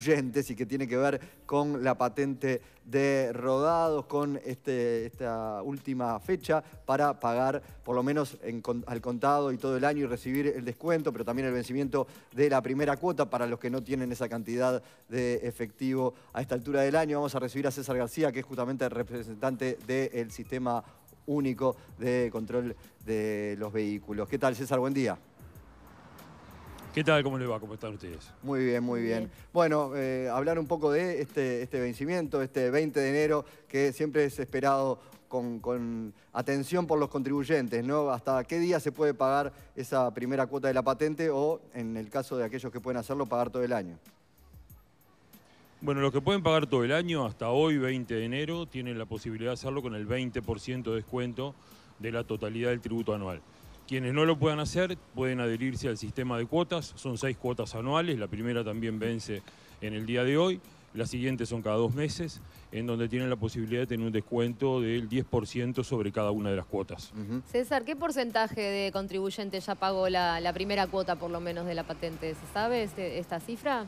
y que tiene que ver con la patente de rodados, con este, esta última fecha para pagar por lo menos al contado y todo el año y recibir el descuento, pero también el vencimiento de la primera cuota para los que no tienen esa cantidad de efectivo a esta altura del año. Vamos a recibir a César García, que es justamente el representante del sistema único de control de los vehículos. ¿Qué tal, César? Buen día. ¿Qué tal? ¿Cómo le va? ¿Cómo están ustedes? Muy bien, muy bien. Bueno, eh, hablar un poco de este, este vencimiento, este 20 de enero, que siempre es esperado con, con, atención por los contribuyentes, ¿no? ¿Hasta qué día se puede pagar esa primera cuota de la patente o, en el caso de aquellos que pueden hacerlo, pagar todo el año? Bueno, los que pueden pagar todo el año, hasta hoy, 20 de enero, tienen la posibilidad de hacerlo con el 20% de descuento de la totalidad del tributo anual. Quienes no lo puedan hacer pueden adherirse al sistema de cuotas, son seis cuotas anuales, la primera también vence en el día de hoy, las siguientes son cada dos meses, en donde tienen la posibilidad de tener un descuento del 10% sobre cada una de las cuotas. César, ¿qué porcentaje de contribuyentes ya pagó la, primera cuota por lo menos de la patente? ¿Se sabe este, esta cifra?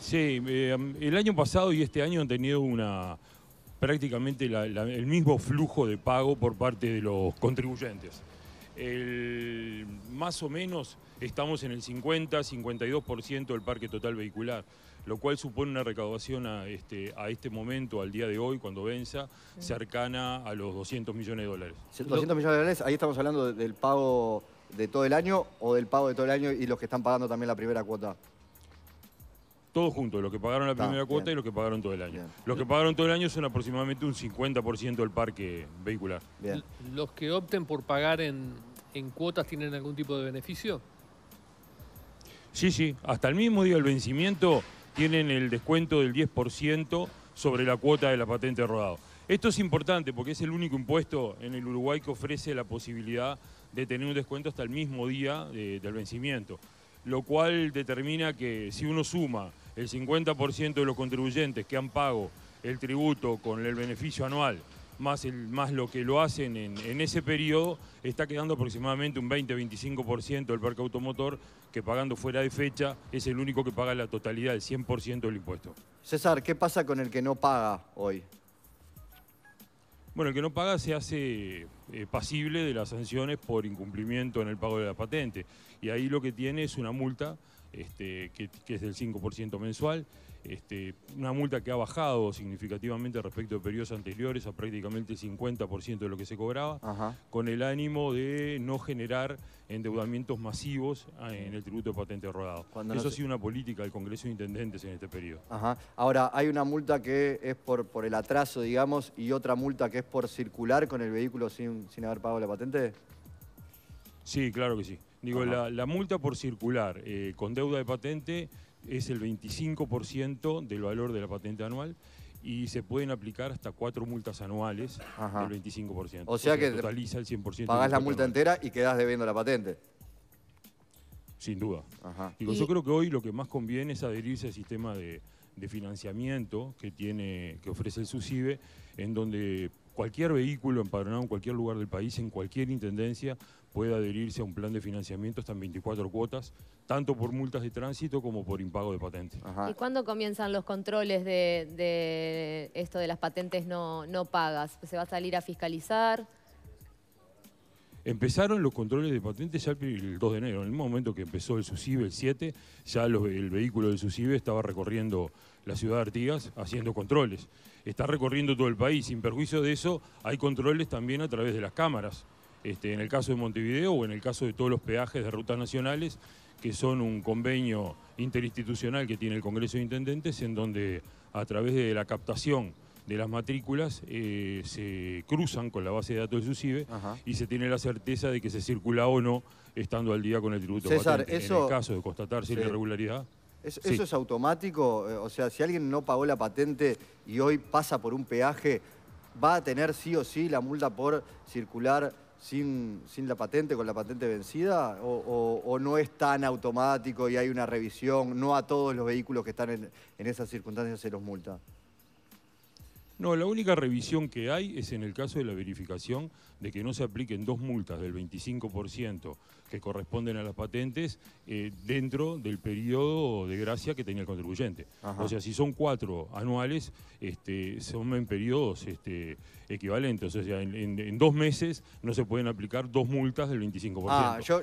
Sí, eh, el año pasado y este año han tenido una, prácticamente el mismo flujo de pago por parte de los contribuyentes más o menos estamos en el 50-52% del parque total vehicular, lo cual supone una recaudación a este, este momento, al día de hoy, cuando venza, cercana a los 200 millones de dólares. 200 millones de dólares, ahí estamos hablando del pago de todo el año o del pago de todo el año y los que están pagando también la primera cuota. Todos juntos, los que pagaron la primera cuota y los que pagaron todo el año. Los que pagaron todo el año son aproximadamente un 50% del parque vehicular. Bien. Los que opten por pagar en en cuotas tienen algún tipo de beneficio? Sí, sí, hasta el mismo día del vencimiento tienen el descuento del 10% sobre la cuota de la patente de rodado. Esto es importante porque es el único impuesto en el Uruguay que ofrece la posibilidad de tener un descuento hasta el mismo día eh, del vencimiento, lo cual determina que si uno suma el 50% de los contribuyentes que han pago el tributo con el beneficio anual más, más lo que lo hacen en, ese periodo, está quedando aproximadamente un 20-25% del parque automotor que pagando fuera de fecha es el único que paga la totalidad, el 100% del impuesto. César, ¿qué pasa con el que no paga hoy? Bueno, el que no paga se hace eh, pasible de las sanciones por incumplimiento en el pago de la patente. Y ahí lo que tiene es una multa este, que, es del 5% mensual, este, una multa que ha bajado significativamente respecto a periodos anteriores a prácticamente el 50% de lo que se cobraba, con el ánimo de no generar endeudamientos masivos ah, en el tributo de patente rodado. Eso ha sido una política del Congreso de Intendentes en este periodo. Ahora, hay una multa que es por, por el atraso, digamos, y otra multa que es por circular con el vehículo sin, sin haber pagado la patente. Sí, claro que sí. Digo, la, multa por circular eh, con deuda de patente es el 25% del valor de la patente anual y se pueden aplicar hasta cuatro multas anuales del 25%. O sea, que totaliza el 100%. Pagás la multa entera y quedas debiendo la patente. Sin duda. Digo, Yo creo que hoy lo que más conviene es adherirse al sistema de, financiamiento que, tiene, que ofrece el SUSIBE, en donde cualquier vehículo empadronado en cualquier lugar del país, en cualquier intendencia, pueda adherirse a un plan de financiamiento hasta en 24 cuotas, tanto por multas de tránsito como por impago de patentes. ¿Y cuándo comienzan los controles de, esto de las patentes no, no pagas? ¿Se va a salir a fiscalizar? Empezaron los controles de patentes ya el 2 de enero. En el momento que empezó el SUSIBE, el 7, ya el vehículo del SUSIBE estaba recorriendo la ciudad de Artigas haciendo controles. Está recorriendo todo el país. Sin perjuicio de eso, hay controles también a través de las cámaras. Este, en el caso de Montevideo o en el caso de todos los peajes de rutas nacionales, que son un convenio interinstitucional que tiene el Congreso de Intendentes, en donde a través de la captación de las matrículas eh, se cruzan con la base de datos de SUSIBE CIBE y se tiene la certeza de que se circula o no estando al día con el tributo César, Eso... En el caso de constatar la irregularidad. ¿Eso, ¿Eso es automático? Eh, o sea, si alguien no pagó la patente y hoy pasa por un peaje, ¿va a tener sí o sí la multa por circular sin, la patente, con la patente vencida? O, no es tan automático y hay una revisión? ¿No a todos los vehículos que están en, en esas circunstancias se los multa? No, la única revisión que hay es en el caso de la verificación de que no se apliquen dos multas del 25% que corresponden a las patentes eh, dentro del periodo de gracia que tenía el contribuyente. O sea, si son cuatro anuales, este, son en periodos este, equivalentes. O sea, en, dos meses no se pueden aplicar dos multas del 25%. Ah, yo,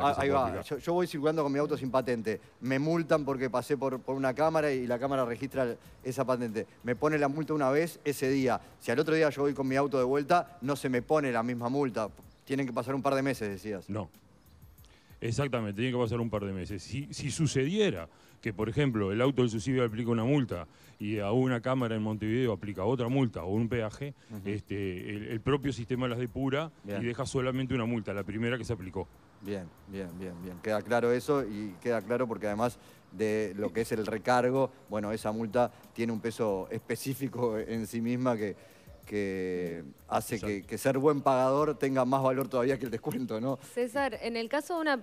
ah, ahí va. Yo, voy circulando con mi auto sin patente. Me multan porque pasé por una cámara y la cámara registra esa patente. Me pone la multa una vez ese día. Si al otro día yo voy con mi auto de vuelta, no se me pone la misma multa. Tienen que pasar un par de meses, decías. No, Exactamente, tiene que pasar un par de meses. Si, sucediera que, por ejemplo, el auto del subsidio aplica una multa y a una cámara en Montevideo aplica otra multa o un peaje, este, el, propio sistema las depura y deja solamente una multa, la primera que se aplicó. Bien, bien, bien, bien. Queda claro eso y queda claro porque además de lo que es el recargo, bueno, esa multa tiene un peso específico en sí misma que que hace que, ser buen pagador tenga más valor todavía que el descuento, ¿no? César, en el caso de una,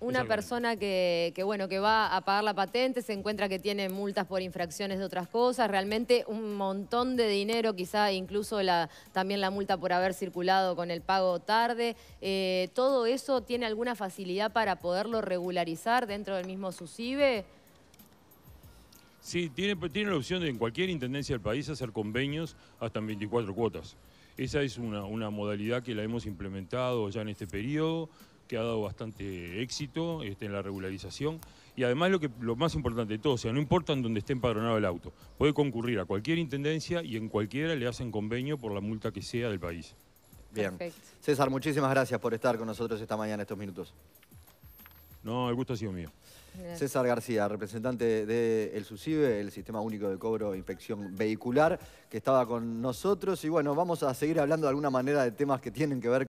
una persona que, bueno, que va a pagar la patente, se encuentra que tiene multas por infracciones de otras cosas, realmente un montón de dinero, quizá incluso la, también la multa por haber circulado con el pago tarde, eh, ¿todo eso tiene alguna facilidad para poderlo regularizar dentro del mismo SUSIBE? Sí, tiene, tiene la opción de en cualquier intendencia del país hacer convenios hasta en 24 cuotas. Esa es una, modalidad que la hemos implementado ya en este periodo, que ha dado bastante éxito este, en la regularización. Y además lo, que, lo más importante de todo, o sea, no importa en dónde esté empadronado el auto, puede concurrir a cualquier intendencia y en cualquiera le hacen convenio por la multa que sea del país. Bien. César, muchísimas gracias por estar con nosotros esta mañana estos minutos. No, el gusto ha sido mío. César García, representante del el SUSIBE, el Sistema Único de Cobro e Inspección Vehicular, que estaba con nosotros. Y bueno, vamos a seguir hablando de alguna manera de temas que tienen que ver con...